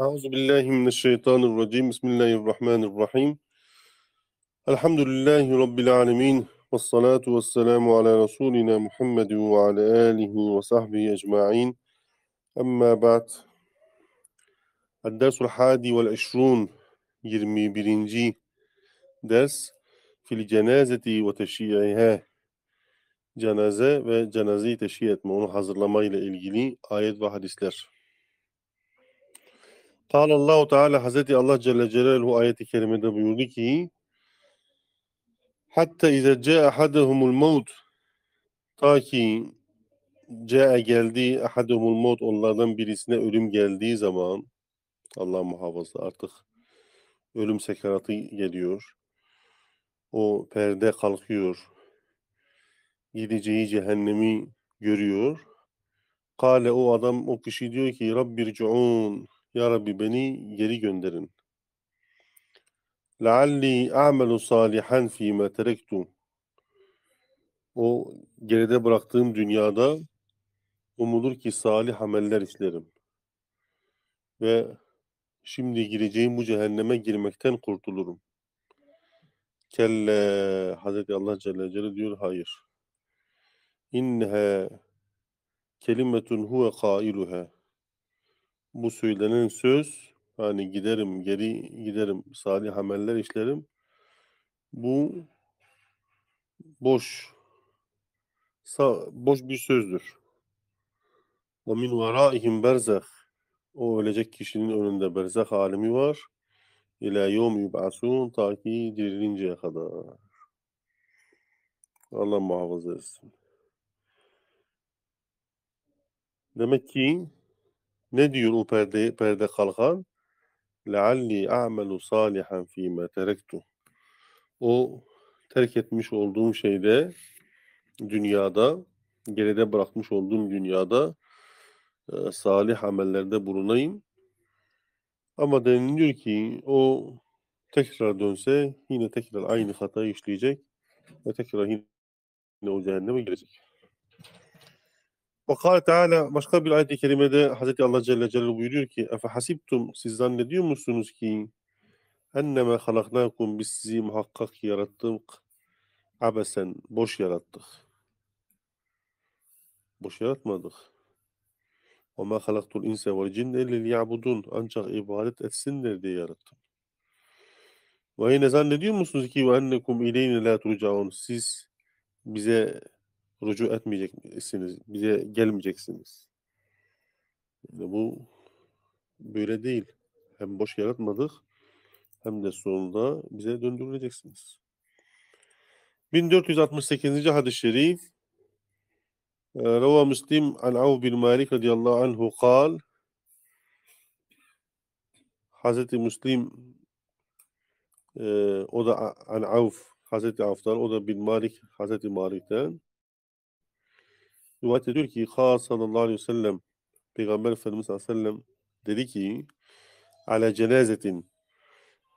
Euzu billahi mineşşeytanirracim. Bismillahirrahmanirrahim. Elhamdülillahi rabbil alamin. Ves salatu vesselamu ala resulina Muhammed ve ala alihi ve sahbihi ecmaîn. Amma ba'd. Ders dersul hadi vel eşrun 21. ders fil cenazeti ve teşyi'iha. Cenaze ve cenazeyi teşhir etme, onu hazırlama ile ilgili ayet ve hadisler. Allahu Teala Hazreti Allah Celle Celaluhu ayeti kerimede buyurdu ki Hatta ize ca'e ahadahumul maut ta ki ca'e geldi ahadahumul maut onlardan birisine ölüm geldiği zaman Allah muhafaza artık ölüm sekaratı geliyor. O perde kalkıyor. Gideceği cehennemi görüyor. Kale o adam o kişi diyor ki Rabbircu'un ya Rabbi beni geri gönderin. لَعَلِّي أَعْمَلُ صَالِحًا ف۪ي مَا تَرَكْتُ O geride bıraktığım dünyada umulur ki salih ameller işlerim. Ve şimdi gireceğim bu cehenneme girmekten kurtulurum. Kelle Hazreti Allah Celle Celle diyor hayır. İnnehe kelimetun huve kailuhe bu söylenen söz hani giderim geri giderim salih ameller işlerim bu boş boş bir sözdür. Ve min veraihim berzah. O ölecek kişinin önünde berzah alemi var. İlâ yevmi yub'asun ta ki dirilinceye kadar. Allah muhafaza etsin. Demek ki ne diyor o perde, perde kalkan? لَعَلِّي أَعْمَلُ صَالِحًا ف۪ي مَا تَرَكْتُ O terk etmiş olduğum şeyde dünyada, geride bırakmış olduğum dünyada e, salih amellerde bulunayım. Ama deniliyor ki o tekrar dönse yine tekrar aynı hatayı işleyecek ve tekrar yine o cehenneme girecek. Vakale Teala başka bir ayet-i kerimede Hazreti Allah Celle Celaluhu buyuruyor ki Efe hasibtum siz zannediyor musunuz ki enneme halaknakum biz sizi muhakkak yarattık abesen boş yarattık. Boş yaratmadık. O ma halaktul insa vel cinne liyabudun ancak ibadet etsinler diye yarattım. Ve yine zannediyor musunuz ki ve ennekum ileyne la turcaun siz bize rucu etmeyeceksiniz. Bize gelmeyeceksiniz. Yani bu böyle değil. Hem boş yaratmadık hem de sonunda bize döndürüleceksiniz. 1468. hadis-i şerif e, Rava Müslim an Av bin Malik radıyallahu anhu kal Hazreti Müslim e, o da an Avf Hazreti Avf'tan o da bin Malik Hazreti Malik'ten Rivayette ediyor ki Ha sallallahu aleyhi ve sellem Peygamber Efendimiz aleyhi ve sellem dedi ki ala cenazetin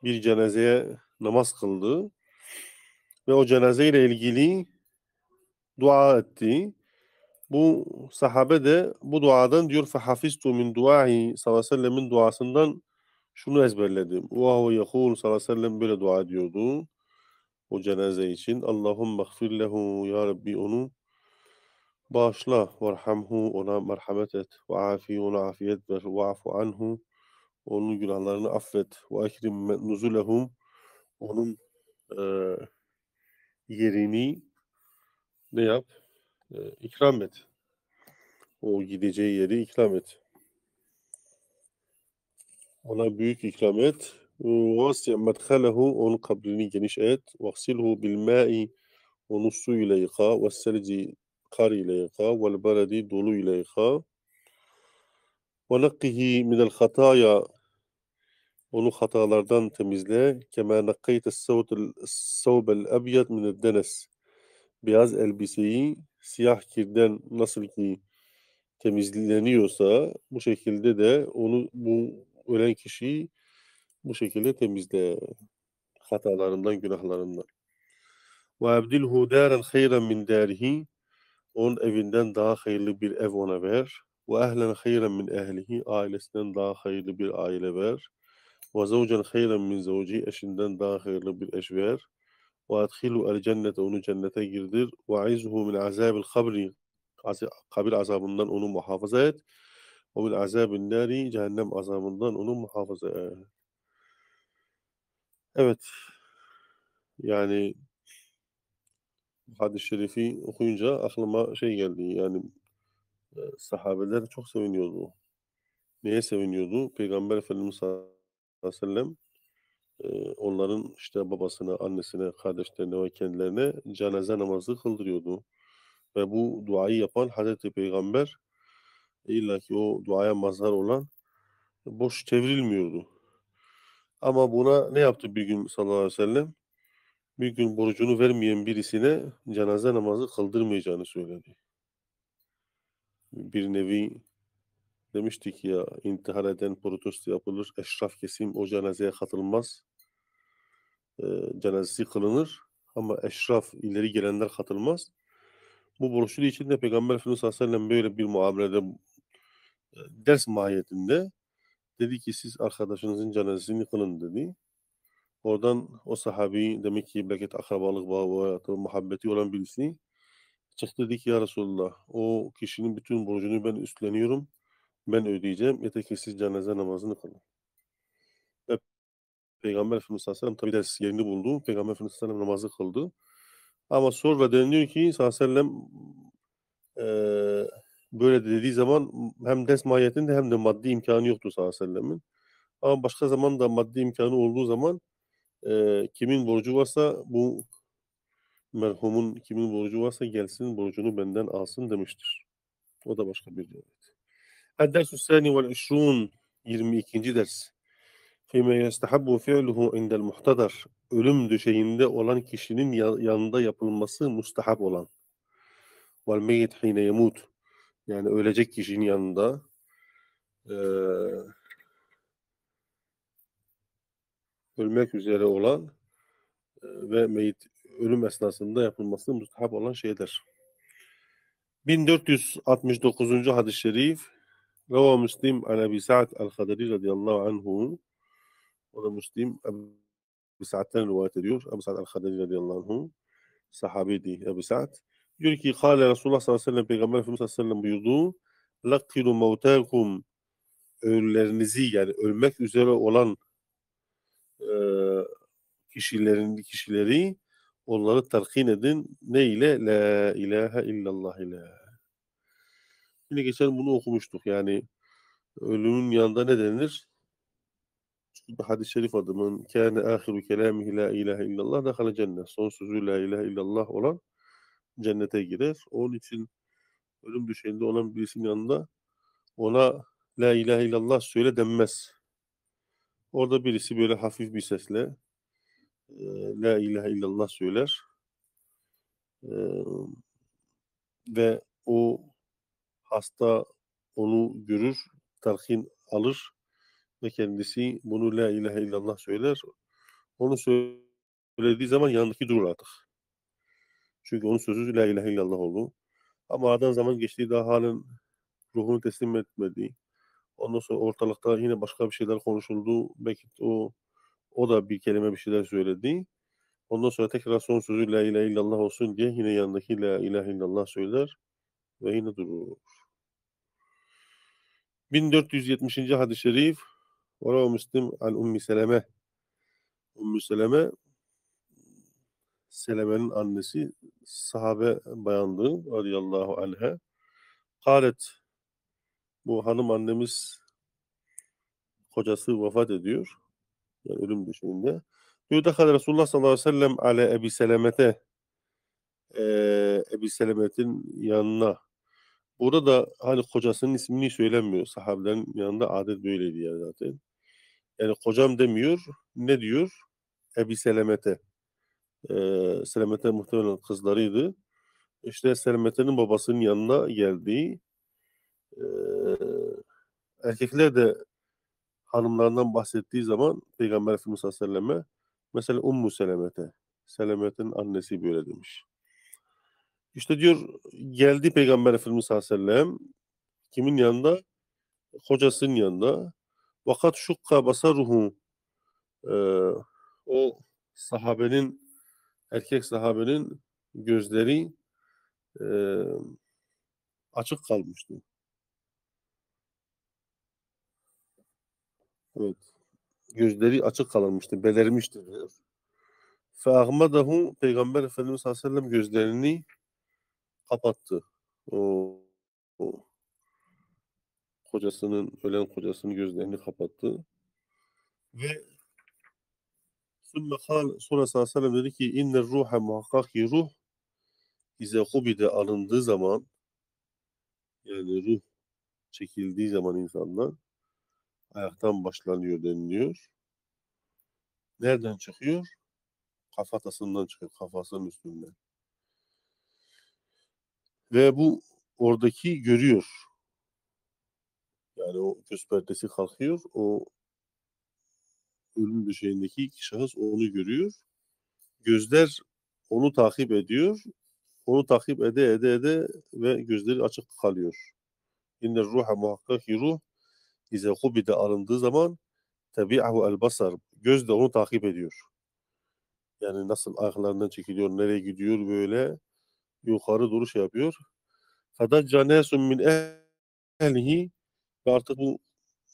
bir cenazeye namaz kıldı ve o cenazeyle ilgili dua etti. Bu sahabe de bu duadan diyor fehafiztu min duahi sallallahu aleyhi ve sellemin duasından şunu ezberledim. Vahu yekul sallallahu aleyhi ve sellem böyle dua ediyordu o cenaze için. Allahum gfir lehu ya Rabbi onu Bağışla, varhamhu, ona merhamet et. Ve afi, ona afiyet ver. Ve afu anhu, onun günahlarını affet. Ve ekrim nuzulehum, onun e, yerini ne yap? E, ikram et. O gideceği yeri ikram et. Ona büyük ikram et. Vasiye medhalehu, onun kabrini geniş et. Vaksilhu bil ma'i, onu su ile yıka. Ve selci kar ile yıka, vel beredi dolu ile yıka. Ve nakkihi minel hataya onu hatalardan temizle. Kema nakkayte sevbel ebyad minel denes. Beyaz elbiseyi siyah kirden nasıl ki temizleniyorsa bu şekilde de onu bu ölen kişi bu şekilde temizle hatalarından, günahlarından. Ve abdilhu daren hayran min darihi onun evinden daha hayırlı bir ev ona ver. Ve ehlen hayren min ehlihi ailesinden daha hayırlı bir aile ver. Ve zevcen hayren min zevci eşinden daha hayırlı bir eş ver. Ve adhilu el cennete onu cennete girdir. Ve izhu min azabil kabri kabir azabından onu muhafaza et. Ve min azabil nari cehennem azabından onu muhafaza et. Evet. Yani hadis-i şerifi okuyunca aklıma şey geldi yani e, sahabeler çok seviniyordu. Neye seviniyordu? Peygamber Efendimiz sallallahu aleyhi ve sellem e, onların işte babasına, annesine, kardeşlerine ve kendilerine cenaze namazı kıldırıyordu. Ve bu duayı yapan Hazreti Peygamber e, illa ki o duaya mazhar olan boş çevrilmiyordu. Ama buna ne yaptı bir gün sallallahu aleyhi ve sellem? bir gün borcunu vermeyen birisine cenaze namazı kıldırmayacağını söyledi. Bir nevi demiştik ya intihar eden protesto yapılır, eşraf kesim o cenazeye katılmaz. E, cenazesi kılınır ama eşraf ileri gelenler katılmaz. Bu borçlu için de Peygamber Efendimiz Aleyhisselam böyle bir muamelede e, ders mahiyetinde dedi ki siz arkadaşınızın cenazesini kılın dedi. Oradan o sahabi demek ki belki de akrabalık bağı ya da muhabbeti olan birisi çıktı dedi ki ya Resulullah o kişinin bütün borcunu ben üstleniyorum. Ben ödeyeceğim. Yeter ki siz cenaze namazını kılın. Ve Peygamber Efendimiz Aleyhisselam tabi ders yerini buldu. Peygamber Efendimiz Aleyhisselam namazı kıldı. Ama sonra deniliyor ki Aleyhisselam e, böyle dediği zaman hem ders mahiyetinde hem de maddi imkanı yoktu Aleyhisselam'ın. Ama başka zaman da maddi imkanı olduğu zaman e, kimin borcu varsa bu merhumun kimin borcu varsa gelsin borcunu benden alsın demiştir. O da başka bir rivayet. Ad-dersu sani vel 22. ders. Fime yestehabbu fi'luhu indel muhtadar. Ölüm döşeğinde olan kişinin yanında yapılması mustahap olan. Vel meyyit hine yemut. Yani ölecek kişinin yanında. Eee ölmek üzere olan e, ve meyit ölüm esnasında yapılması müstahap olan şeyler. 1469. hadis-i şerif Rava Müslim an Ebi Sa'd el-Kaderi radıyallahu anhu o da Müslim Ebu Sa'd'den rivayet ediyor. Ebu Sa'd el-Kaderi radıyallahu anhu sahabeydi Ebu Sa'd. Diyor ki Kale Resulullah sallallahu aleyhi ve sellem Peygamber Efendimiz sallallahu aleyhi ve sellem buyurdu Lakkilu mevtâkum ölülerinizi yani ölmek üzere olan e, kişilerin kişileri onları telkin edin. Ne ile? La ilahe illallah ile. Yine geçen bunu okumuştuk. Yani ölümün yanında ne denir? Çünkü hadis-i şerif adı men kâne âhiru kelâmihi la ilahe illallah dekhala cennet. Son sözü la ilahe illallah olan cennete girer. Onun için ölüm düşeğinde olan birisinin yanında ona la ilahe illallah söyle denmez. Orada birisi böyle hafif bir sesle e, La ilahe illallah söyler. E, ve o hasta onu görür, telkin alır ve kendisi bunu La ilahe illallah söyler. Onu söylediği zaman yanındaki durur artık. Çünkü onun sözü La ilahe illallah oldu. Ama aradan zaman geçtiği daha halen ruhunu teslim etmediği, Ondan sonra ortalıkta yine başka bir şeyler konuşuldu. Belki o o da bir kelime bir şeyler söyledi. Ondan sonra tekrar son sözü la ilahe illallah olsun diye yine yanındaki la ilahe illallah söyler ve yine durur. 1470. hadis-i şerif Varav Müslim an Ummi Seleme Ummi Seleme Seleme'nin annesi sahabe bayandı radıyallahu anha. Kalet bu hanım annemiz kocası vefat ediyor. Yani ölüm döşeğinde. Diyor da kadar Resulullah sallallahu aleyhi ve sellem ale Ebi Selemet'e e, Ebi Selemet'in yanına. Burada da hani kocasının ismini söylenmiyor. Sahabelerin yanında adet böyleydi ya zaten. Yani kocam demiyor. Ne diyor? Ebi Selemet'e. E, Selemet'e muhtemelen kızlarıydı. İşte Selemet'in babasının yanına geldiği e, erkekler de hanımlarından bahsettiği zaman Peygamber Efendimiz Aleyhisselam'a mesela Ummu Selemet'e Selemet'in annesi böyle demiş. İşte diyor geldi Peygamber Efendimiz Aleyhisselam kimin yanında? Kocasının yanında. Vakat şukka basaruhu e, o sahabenin erkek sahabenin gözleri e, açık kalmıştı. Evet. Gözleri açık kalırmıştı, belirmişti diyor. Fe'ahmadahu Peygamber Efendimiz Aleyhisselam gözlerini kapattı. O, o kocasının, ölen kocasının gözlerini kapattı. Ve Sümme kal, sonra sallallahu dedi ki inne ruha muhakkak ki ruh ize hubide alındığı zaman yani ruh çekildiği zaman insanlar ayaktan başlanıyor deniliyor. Nereden çıkıyor? Kafatasından çıkıyor, kafasının üstünden. Ve bu oradaki görüyor. Yani o göz perdesi kalkıyor. O ölüm döşeğindeki iki şahıs onu görüyor. Gözler onu takip ediyor. Onu takip ede ede ede ve gözleri açık kalıyor. İnne ruha muhakkak ki ruh İze hubide alındığı zaman tebi'ahu el basar. Göz de onu takip ediyor. Yani nasıl ayaklarından çekiliyor, nereye gidiyor böyle yukarı doğru şey yapıyor. Fadacca nesun min ehlihi ve artık bu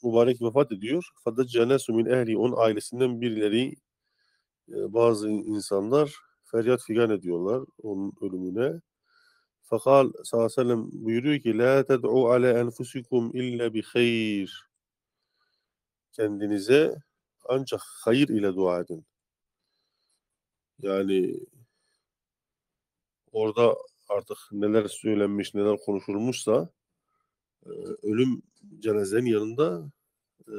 mübarek vefat ediyor. Fadacca nesun min ehli onun ailesinden birileri e, bazı insanlar feryat figan ediyorlar onun ölümüne. Fakal sallallahu aleyhi ve sellem buyuruyor ki la ted'u ala enfusikum illa bi hayr kendinize ancak hayır ile dua edin. Yani orada artık neler söylenmiş, neler konuşulmuşsa e, ölüm cenazenin yanında e,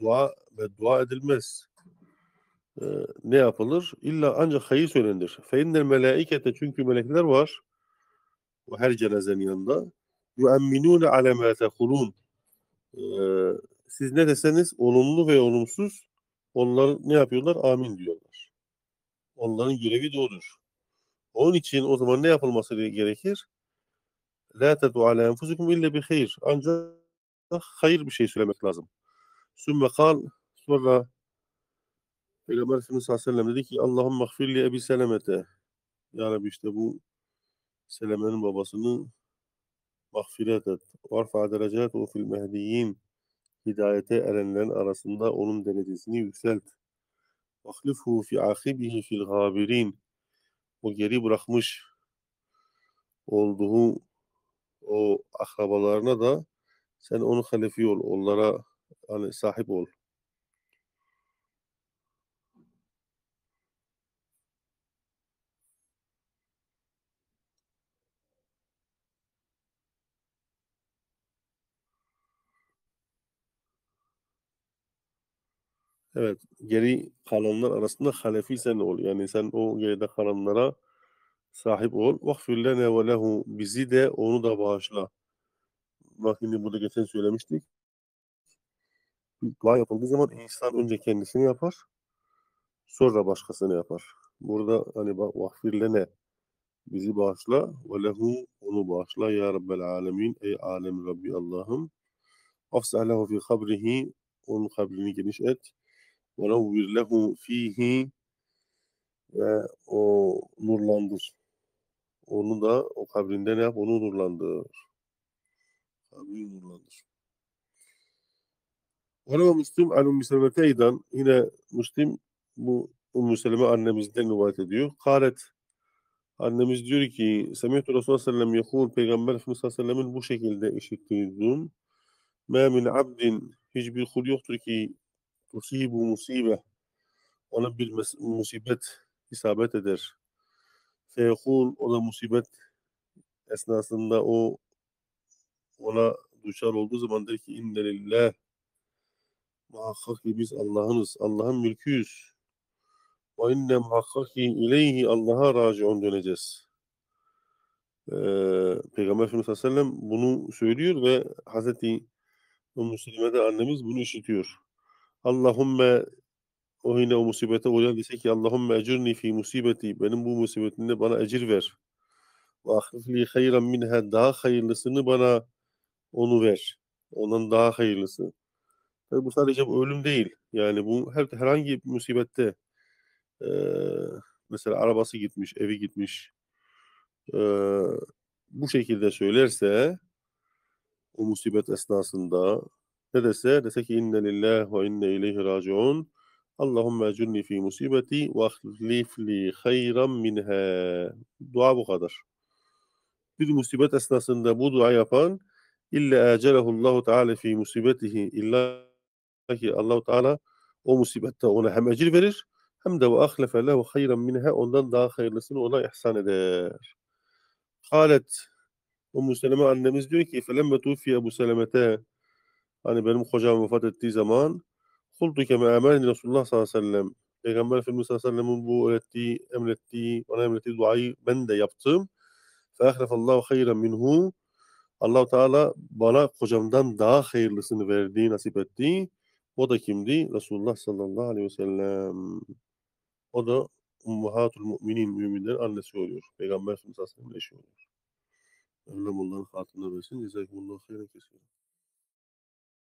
dua ve dua edilmez. E, ne yapılır? İlla ancak hayır söylenir. Feinler melaikete çünkü melekler var ve her cenazenin yanında yu'emminûne ale mâ tekulûn siz ne deseniz olumlu ve olumsuz onlar ne yapıyorlar? Amin diyorlar. Onların görevi de odur. Onun için o zaman ne yapılması gerekir? La tedu ala enfusikum illa bi hayır. Ancak hayır bir şey söylemek lazım. Sümme kal sonra Peygamber Efendimiz sallallahu dedi ki Allahümme gfirli ebi selemete. Ya Rabbi işte bu Seleme'nin babasını mağfiret et. Varfa derecet fil mehdiyyin hidayete erenlerin arasında onun derecesini yükselt. Vahlifhu fi ahibihi fil gabirin. O geri bırakmış olduğu o akrabalarına da sen onun halefi ol, onlara hani sahip ol.'' Evet. Geri kalanlar arasında halefi sen ol. Yani sen o geride kalanlara sahip ol. Vahfir lene ve Bizi de onu da bağışla. Bak şimdi burada geçen söylemiştik. Dua yapıldığı zaman insan önce kendisini yapar. Sonra başkasını yapar. Burada hani bak vahfir lene. Bizi bağışla. Ve Onu bağışla. Ya Rabbel alemin. Ey alem Rabbi Allah'ım. Afsah lehu fi kabrihi. Onun kabrini geniş et وَنَوِّرْ لَهُ ف۪يهِ ve o nurlandır. Onu da o kabrinde ne yap? Onu nurlandır. Kabri nurlandır. Orama Müslim an Ümmü Seleme'te eydan. Yine Müslim bu Ümmü Seleme annemizden rivayet ediyor. Kalet annemiz diyor ki Semih-i Resulullah sallallahu aleyhi ve Peygamber Efendimiz sallallahu aleyhi ve sellemin bu şekilde işittiği durum. Mâ min abdin hiçbir kul yoktur ki tusibu musibe ona bir musibet isabet eder. Feyhul o da musibet esnasında o ona duşar olduğu zaman der ki inne lillah muhakkak ki biz Allah'ınız. Allah'ın mülküyüz. Ve inne muhakkak ki ileyhi Allah'a raciun döneceğiz. Ee, Peygamber Efendimiz Aleyhisselam bunu söylüyor ve Hazreti Müslim'e de annemiz bunu işitiyor. Allahümme o yine o musibete uğrayan dese ki Allahümme ecirni fi musibeti benim bu musibetimde bana ecir ver. Ve ahlifli hayran minha daha hayırlısını bana onu ver. Onun daha hayırlısı. Tabi bu sadece ölüm değil. Yani bu her, herhangi bir musibette e, mesela arabası gitmiş, evi gitmiş e, bu şekilde söylerse o musibet esnasında ne dese? Dese ki inne lillah ve inne ileyhi raciun. Allahümme cünni fi musibeti ve ahlifli hayran minha. Dua bu kadar. Bir musibet esnasında bu dua yapan illa ecelehullahu teala fi musibetihi illa ki Allahu Teala o musibette ona hem ecir verir hem de ve ahlefe lehu hayran minha ondan daha hayırlısını ona ihsan eder. Halet o müslüman annemiz diyor ki felemme tufiye Ebu Seleme'te Hani benim kocam vefat ettiği zaman kultu ki emerni Resulullah sallallahu aleyhi ve sellem Peygamber Efendimiz sallallahu aleyhi ve sellem'in bu öğrettiği, emrettiği, bana emrettiği duayı ben de yaptım. Feahrefallahu hayran minhu. allah Teala bana kocamdan daha hayırlısını verdi, nasip etti. O da kimdi? Resulullah sallallahu aleyhi ve sellem. O da Ummahatul Müminin, müminlerin annesi oluyor. Peygamber Efendimiz sallallahu aleyhi ve sellem'in eşi oluyor. Allah bunların hatırına versin. Cezakumullahu hayran kesin.